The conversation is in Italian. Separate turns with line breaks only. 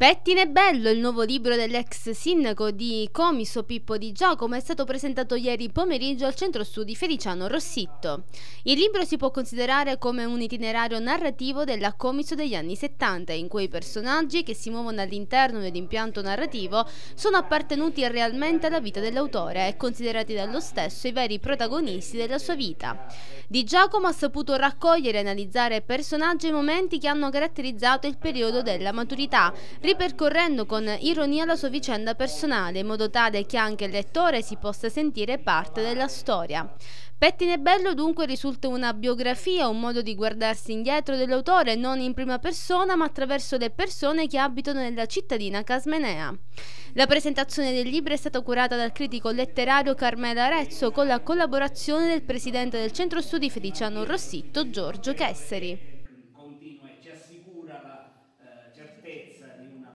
Pettine Bello, il nuovo libro dell'ex sindaco di Comiso Pippo di Giacomo, è stato presentato ieri pomeriggio al centro studi Feliciano Rossitto. Il libro si può considerare come un itinerario narrativo della Comiso degli anni 70, in cui i personaggi che si muovono all'interno dell'impianto narrativo sono appartenuti realmente alla vita dell'autore e considerati dallo stesso i veri protagonisti della sua vita. Di Giacomo ha saputo raccogliere e analizzare personaggi e momenti che hanno caratterizzato il periodo della maturità, ripercorrendo con ironia la sua vicenda personale, in modo tale che anche il lettore si possa sentire parte della storia. Pettine Bello dunque risulta una biografia, un modo di guardarsi indietro dell'autore non in prima persona ma attraverso le persone che abitano nella cittadina casmenea. La presentazione del libro è stata curata dal critico letterario Carmela Arezzo con la collaborazione del presidente del centro studi Feliciano Rossitto Giorgio Chesseri.